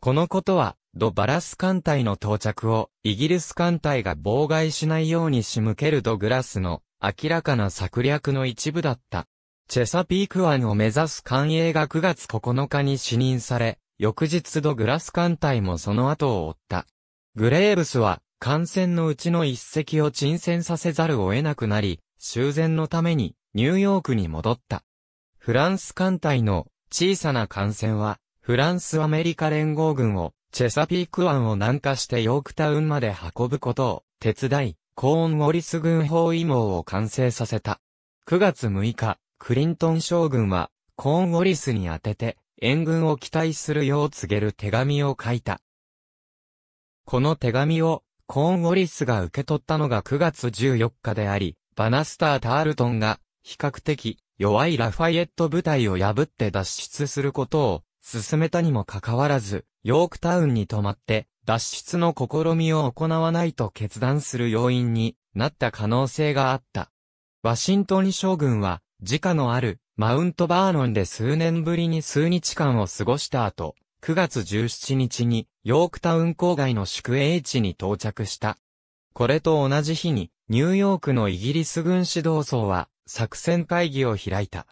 このことは、ド・バラス艦隊の到着をイギリス艦隊が妨害しないように仕向けるド・グラスの明らかな策略の一部だった。チェサピーク湾を目指す艦営が9月9日に死任され、翌日ド・グラス艦隊もその後を追った。グレーブスは、感染のうちの一隻を沈船させざるを得なくなり、修繕のために、ニューヨークに戻った。フランス艦隊の小さな艦船は、フランスアメリカ連合軍を、チェサピーク湾を南下してヨークタウンまで運ぶことを、手伝い、コーンウォリス軍包囲網を完成させた。9月6日、クリントン将軍は、コーンウォリスに宛てて、援軍を期待するよう告げる手紙を書いた。この手紙をコーンウォリスが受け取ったのが9月14日であり、バナスター・タールトンが比較的弱いラファイエット部隊を破って脱出することを進めたにもかかわらず、ヨークタウンに泊まって脱出の試みを行わないと決断する要因になった可能性があった。ワシントン将軍は、自家のあるマウントバーノンで数年ぶりに数日間を過ごした後、9月17日にヨークタウン郊外の宿営地に到着した。これと同じ日に、ニューヨークのイギリス軍指導層は、作戦会議を開いた。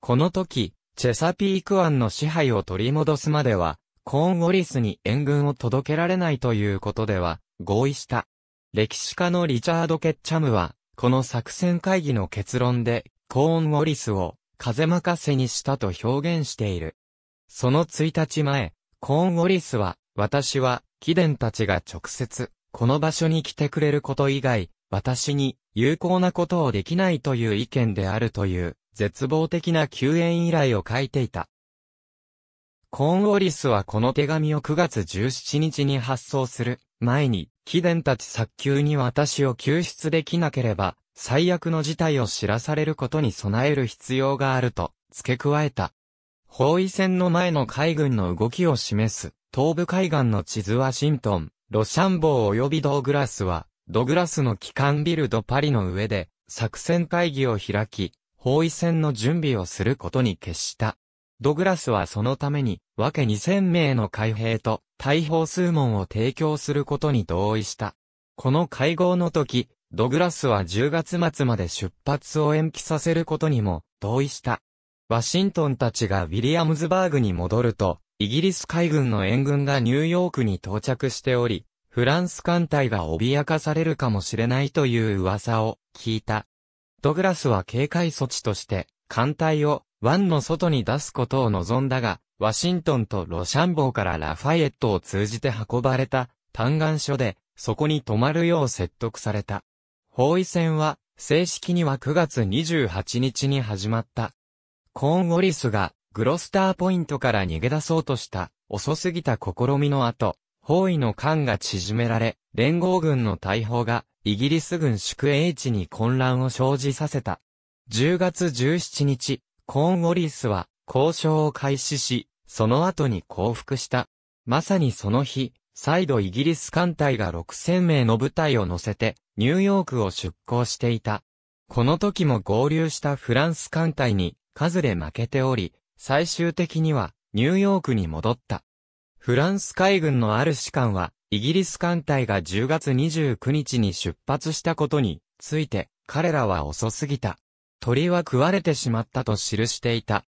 この時、チェサピーク湾の支配を取り戻すまでは、コーンウォリスに援軍を届けられないということでは、合意した。歴史家のリチャード・ケッチャムは、この作戦会議の結論で、コーンウォリスを、風任せにしたと表現している。その1日前、コーンウォリスは、私は、貴殿たちが直接、この場所に来てくれること以外、私に、有効なことをできないという意見であるという、絶望的な救援依頼を書いていた。コーンウォリスはこの手紙を9月17日に発送する前に、貴殿たち早急に私を救出できなければ、最悪の事態を知らされることに備える必要があると付け加えた。包囲戦の前の海軍の動きを示す東部海岸の地図ワシントン、ロシャンボー及びドーグラスは、ドグラスの機関ビルドパリの上で、作戦会議を開き、包囲戦の準備をすることに決した。ドグラスはそのために、わけ2000名の海兵と、大砲数門を提供することに同意した。この会合の時、ドグラスは10月末まで出発を延期させることにも同意した。ワシントンたちがウィリアムズバーグに戻ると、イギリス海軍の援軍がニューヨークに到着しており、フランス艦隊が脅かされるかもしれないという噂を聞いた。ドグラスは警戒措置として、艦隊を湾の外に出すことを望んだが、ワシントンとロシャンボーからラファエットを通じて運ばれた嘆願書で、そこに泊まるよう説得された。包囲戦は、正式には9月28日に始まった。コーンウォリスがグロスターポイントから逃げ出そうとした遅すぎた試みの後、包囲の間が縮められ、連合軍の大砲がイギリス軍宿営地に混乱を生じさせた。10月17日、コーンウォリスは交渉を開始し、その後に降伏した。まさにその日、再度イギリス艦隊が6000名の部隊を乗せて、ニューヨークを出港していた。この時も合流したフランス艦隊に、数で負けており、最終的にはニューヨークに戻った。フランス海軍のある士官は、イギリス艦隊が10月29日に出発したことについて、彼らは遅すぎた。鳥は食われてしまったと記していた。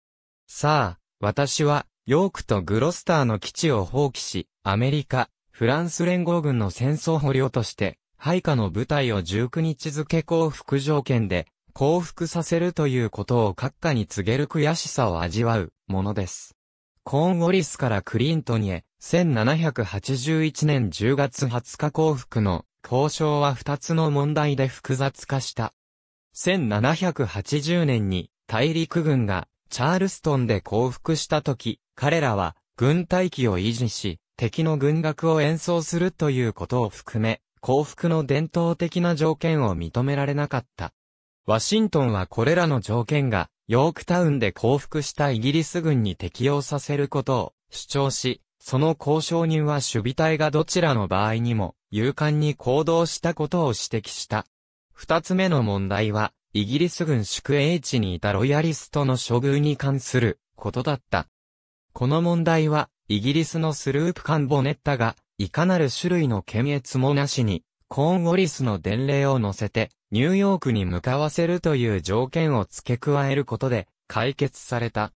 さあ、私は、ヨークとグロスターの基地を放棄し、アメリカ、フランス連合軍の戦争捕虜として、配下の部隊を19日付降伏条件で降伏させるということを閣下に告げる悔しさを味わうものです。コーンウォリスからクリントンへ、1781年10月20日降伏の交渉は2つの問題で複雑化した。1780年に大陸軍がチャールストンで降伏した時、彼らは軍隊機を維持し、敵の軍楽を演奏するということを含め、降伏の伝統的な条件を認められなかった。ワシントンはこれらの条件が、ヨークタウンで降伏したイギリス軍に適用させることを主張し、その交渉人は守備隊がどちらの場合にも、勇敢に行動したことを指摘した。二つ目の問題は、イギリス軍宿営地にいたロイヤリストの処遇に関することだった。この問題は、イギリスのスループンボネッタが、いかなる種類の検閲もなしに、コーンウォリスの伝令を載せて、ニューヨークに向かわせるという条件を付け加えることで解決された。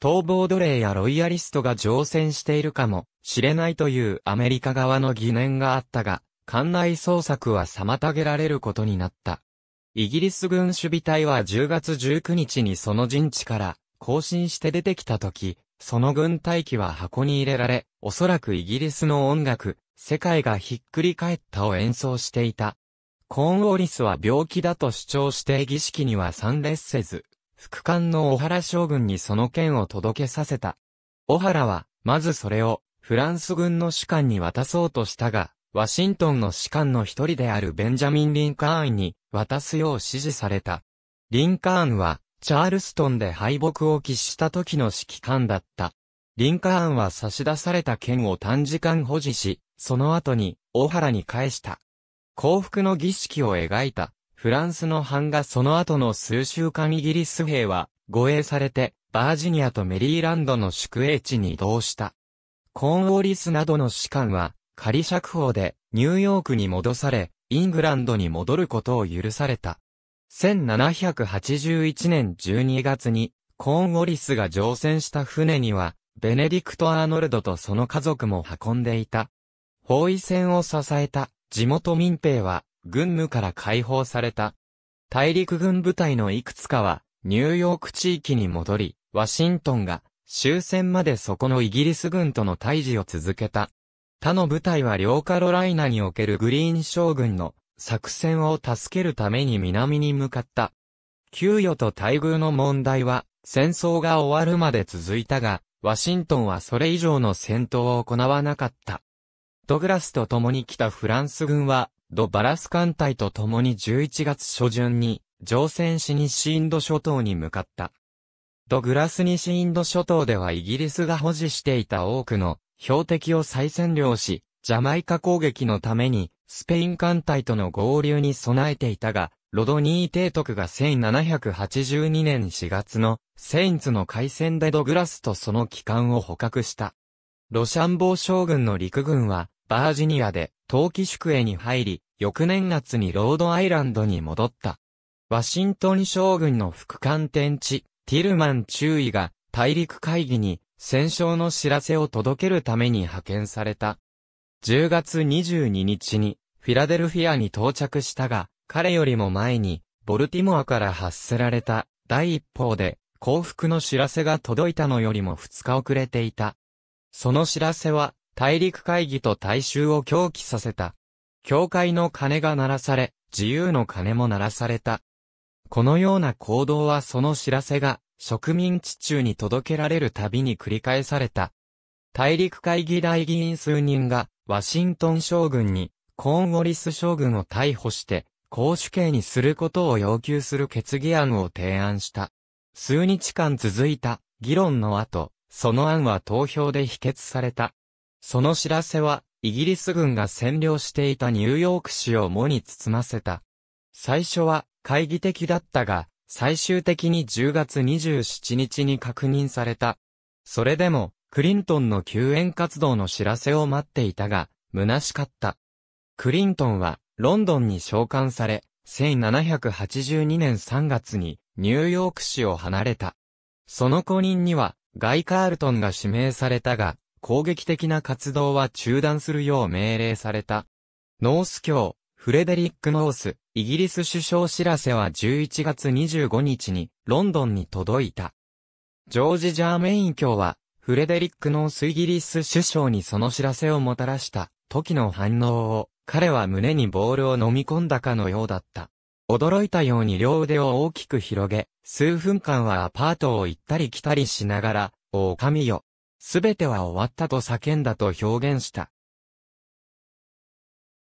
逃亡奴隷やロイヤリストが乗船しているかもしれないというアメリカ側の疑念があったが、艦内捜索は妨げられることになった。イギリス軍守備隊は10月19日にその陣地から更新して出てきた時、その軍隊機は箱に入れられ、おそらくイギリスの音楽、世界がひっくり返ったを演奏していたコーンウォリスは病気だと主張して儀式には参列せず、副官の小原将軍にその件を届けさせた。小原は、まずそれを、フランス軍の士官に渡そうとしたが、ワシントンの士官の一人であるベンジャミン・リンカーンに渡すよう指示された。リンカーンは、チャールストンで敗北を喫した時の指揮官だった。リンカーンは差し出された剣を短時間保持し、その後に、小原に返した。幸福の儀式を描いた、フランスの版がその後の数週間イギリス兵は、護衛されて、バージニアとメリーランドの宿営地に移動した。コーンウォリスなどの士官は、仮釈放で、ニューヨークに戻され、イングランドに戻ることを許された。1781年12月に、コーンウォリスが乗船した船には、ベネディクト・アーノルドとその家族も運んでいた。包囲戦を支えた地元民兵は、軍務から解放された。大陸軍部隊のいくつかは、ニューヨーク地域に戻り、ワシントンが、終戦までそこのイギリス軍との対峙を続けた。他の部隊は両カロライナにおけるグリーン将軍の作戦を助けるために南に向かった。給与と待遇の問題は戦争が終わるまで続いたが、ワシントンはそれ以上の戦闘を行わなかった。ドグラスと共に来たフランス軍は、ド・バラス艦隊と共に11月初旬に、乗船し西インド諸島に向かった。ドグラス西インド諸島ではイギリスが保持していた多くの標的を再占領し、ジャマイカ攻撃のために、スペイン艦隊との合流に備えていたが、ロドニー提督が1782年4月のセインツの海戦でドグラスとその機関を捕獲した。ロシャンボー将軍の陸軍はバージニアで、冬季宿営に入り、翌年夏にロードアイランドに戻った。ワシントン将軍の副官天地、ティルマン中尉が、大陸会議に、戦勝の知らせを届けるために派遣された。10月22日に、フィラデルフィアに到着したが、彼よりも前に、ボルティモアから発せられた、第一報で、降伏の知らせが届いたのよりも2日遅れていた。その知らせは、大陸会議と大衆を狂気させた。教会の鐘が鳴らされ、自由の鐘も鳴らされた。このような行動はその知らせが植民地中に届けられるたびに繰り返された。大陸会議大議員数人がワシントン将軍にコーンウォリス将軍を逮捕して公主刑にすることを要求する決議案を提案した。数日間続いた議論の後、その案は投票で否決された。その知らせは、イギリス軍が占領していたニューヨーク市を藻に包ませた。最初は、懐疑的だったが、最終的に10月27日に確認された。それでも、クリントンの救援活動の知らせを待っていたが、虚しかった。クリントンは、ロンドンに召喚され、1782年3月に、ニューヨーク市を離れた。その後任には、ガイ・カールトンが指名されたが、攻撃的な活動は中断するよう命令された。ノース教、フレデリック・ノース、イギリス首相知らせは11月25日にロンドンに届いた。ジョージ・ジャーメイン教は、フレデリック・ノースイギリス首相にその知らせをもたらした時の反応を、彼は胸にボールを飲み込んだかのようだった。驚いたように両腕を大きく広げ、数分間はアパートを行ったり来たりしながら、狼よ、すべては終わったと叫んだと表現した。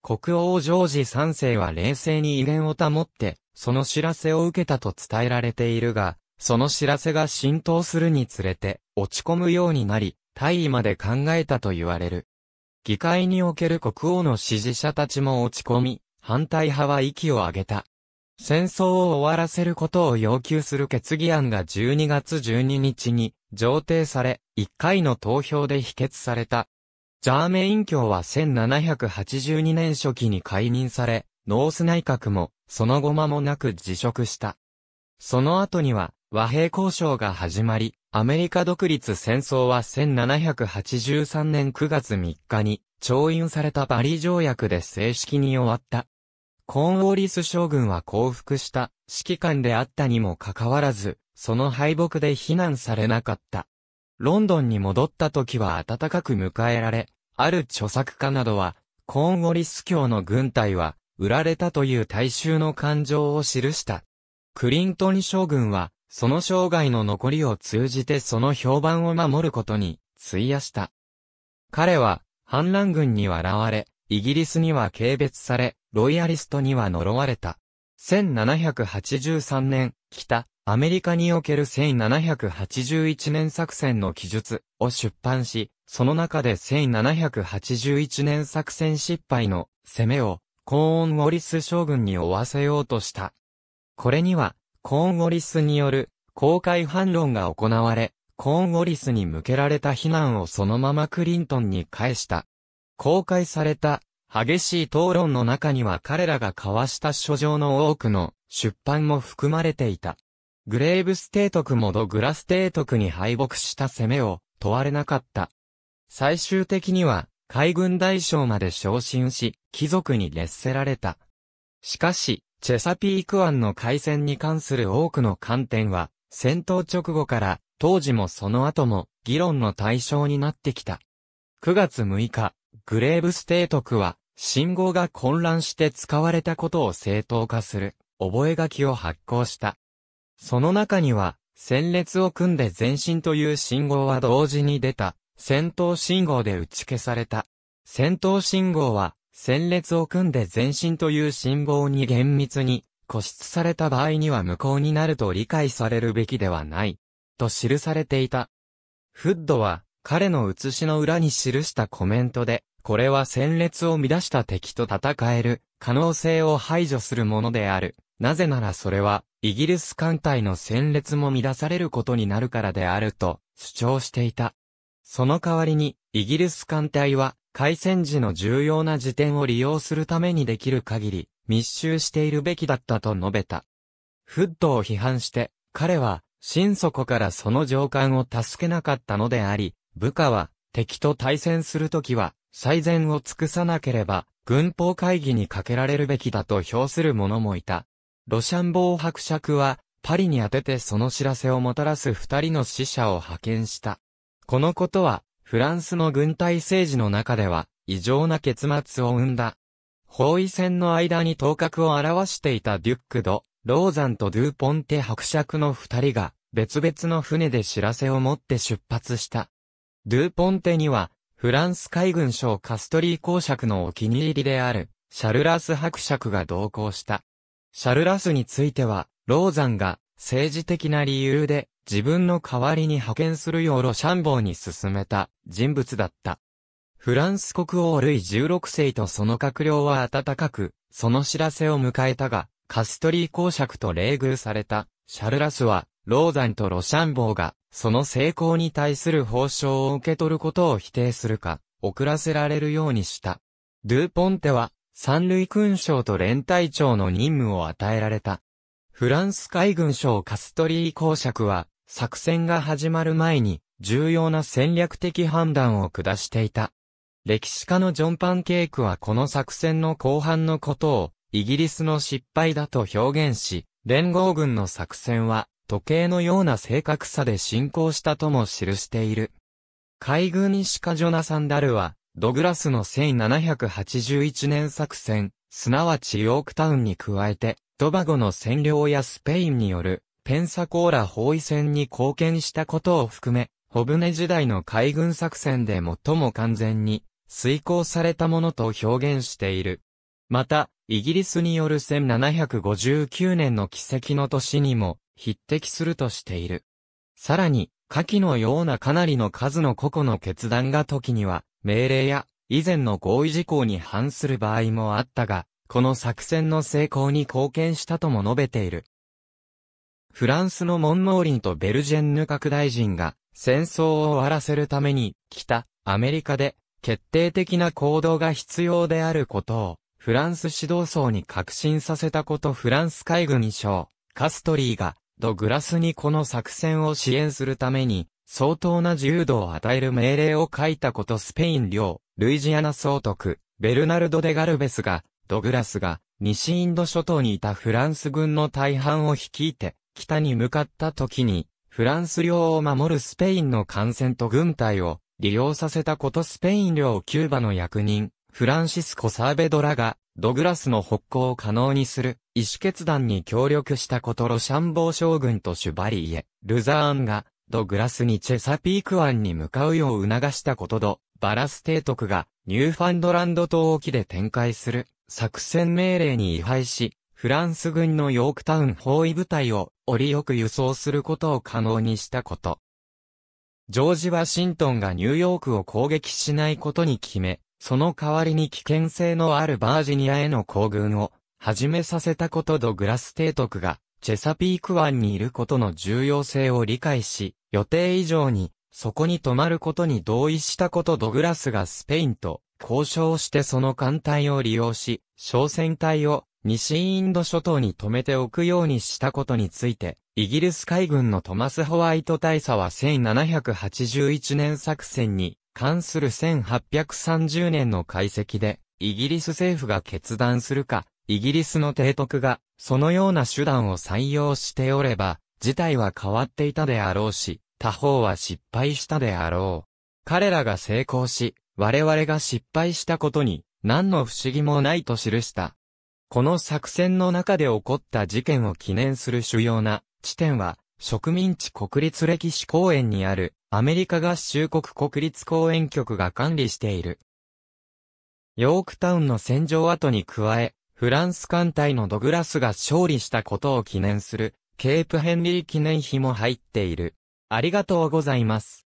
国王ジョージ三世は冷静に威厳を保って、その知らせを受けたと伝えられているが、その知らせが浸透するにつれて、落ち込むようになり、大位まで考えたと言われる。議会における国王の支持者たちも落ち込み、反対派は息を上げた。戦争を終わらせることを要求する決議案が12月12日に上呈され、1回の投票で否決された。ジャーメイン教は1782年初期に解任され、ノース内閣も、その後間もなく辞職した。その後には、和平交渉が始まり、アメリカ独立戦争は1783年9月3日に、調印されたパリ条約で正式に終わった。コーンウォリス将軍は降伏した指揮官であったにもかかわらず、その敗北で非難されなかった。ロンドンに戻った時は温かく迎えられ、ある著作家などは、コーンウォリス教の軍隊は、売られたという大衆の感情を記した。クリントン将軍は、その生涯の残りを通じてその評判を守ることに、費やした。彼は、反乱軍に笑われ、イギリスには軽蔑され、ロイヤリストには呪われた。1783年、北、アメリカにおける1781年作戦の記述を出版し、その中で1781年作戦失敗の攻めをコーンウォリス将軍に負わせようとした。これには、コーンウォリスによる公開反論が行われ、コーンウォリスに向けられた非難をそのままクリントンに返した。公開された激しい討論の中には彼らが交わした書状の多くの出版も含まれていた。グレーブス提督もドグラス提督に敗北した攻めを問われなかった。最終的には海軍大将まで昇進し、貴族に劣せられた。しかし、チェサピーク湾の海戦に関する多くの観点は、戦闘直後から当時もその後も議論の対象になってきた。9月6日、グレーブス提督は、信号が混乱して使われたことを正当化する、覚書を発行した。その中には、戦列を組んで前進という信号は同時に出た、戦闘信号で打ち消された。戦闘信号は、戦列を組んで前進という信号に厳密に固執された場合には無効になると理解されるべきではない、と記されていた。フッドは、彼の写しの裏に記したコメントで、これは戦列を乱した敵と戦える可能性を排除するものである。なぜならそれは、イギリス艦隊の戦列も乱されることになるからであると主張していた。その代わりに、イギリス艦隊は、海戦時の重要な時点を利用するためにできる限り、密集しているべきだったと述べた。フッドを批判して、彼は、心底からその上官を助けなかったのであり、部下は、敵と対戦するときは、最善を尽くさなければ、軍法会議にかけられるべきだと評する者もいた。ロシャンボー伯爵は、パリに当ててその知らせをもたらす二人の使者を派遣した。このことは、フランスの軍隊政治の中では、異常な結末を生んだ。包囲戦の間に頭角を表していたデュックド、ローザンとドゥーポンテ伯爵の二人が、別々の船で知らせを持って出発した。ドゥーポンテには、フランス海軍省カストリー公爵のお気に入りである、シャルラース伯爵が同行した。シャルラスについては、ローザンが政治的な理由で自分の代わりに派遣するようロシャンボーに進めた人物だった。フランス国王ルイ16世とその閣僚は温かく、その知らせを迎えたが、カストリー公爵と冷遇された、シャルラスは、ローザンとロシャンボーが、その成功に対する報奨を受け取ることを否定するか、遅らせられるようにした。ドゥーポンテは、三類勲章と連隊長の任務を与えられた。フランス海軍省カストリー公爵は、作戦が始まる前に、重要な戦略的判断を下していた。歴史家のジョン・パンケークはこの作戦の後半のことを、イギリスの失敗だと表現し、連合軍の作戦は、時計のような正確さで進行したとも記している。海軍医師家ジョナサン・ダルは、ドグラスの1781年作戦、すなわちヨークタウンに加えて、ドバゴの占領やスペインによる、ペンサコーラ包囲戦に貢献したことを含め、ホブネ時代の海軍作戦で最も完全に遂行されたものと表現している。また、イギリスによる1759年の奇跡の年にも匹敵するとしている。さらに、下記のようなかなりの数の個々の決断が時には命令や以前の合意事項に反する場合もあったが、この作戦の成功に貢献したとも述べている。フランスのモンノーリンとベルジェンヌ各大臣が戦争を終わらせるために北アメリカで決定的な行動が必要であることをフランス指導層に確信させたことフランス海軍将カストリーがド・グラスにこの作戦を支援するために相当な自由度を与える命令を書いたことスペイン領、ルイジアナ総督、ベルナルド・デ・ガルベスが、ドグラスが、西インド諸島にいたフランス軍の大半を率いて、北に向かった時に、フランス領を守るスペインの艦船と軍隊を利用させたことスペイン領キューバの役人、フランシスコ・サーベドラが、ドグラスの北行を可能にする、意思決断に協力したことロシャンボー将軍とシュバリーエ、ルザーンが、ドグラスにチェサピーク湾に向かうよう促したことと、バラス提督がニューファンドランド島沖で展開する作戦命令に違反し、フランス軍のヨークタウン包囲部隊を折りよく輸送することを可能にしたこと。ジョージ・ワシントンがニューヨークを攻撃しないことに決め、その代わりに危険性のあるバージニアへの行軍を始めさせたことドグラス提督がチェサピーク湾にいることの重要性を理解し、予定以上に、そこに泊まることに同意したことドグラスがスペインと交渉してその艦隊を利用し、商船隊を西インド諸島に止めておくようにしたことについて、イギリス海軍のトマス・ホワイト大佐は1781年作戦に関する1830年の解析で、イギリス政府が決断するか、イギリスの提督が、そのような手段を採用しておれば、事態は変わっていたであろうし、他方は失敗したであろう。彼らが成功し、我々が失敗したことに、何の不思議もないと記した。この作戦の中で起こった事件を記念する主要な地点は、植民地国立歴史公園にある、アメリカ合衆国国立公園局が管理している。ヨークタウンの戦場跡に加え、フランス艦隊のドグラスが勝利したことを記念する、ケープヘンリー記念碑も入っている。ありがとうございます。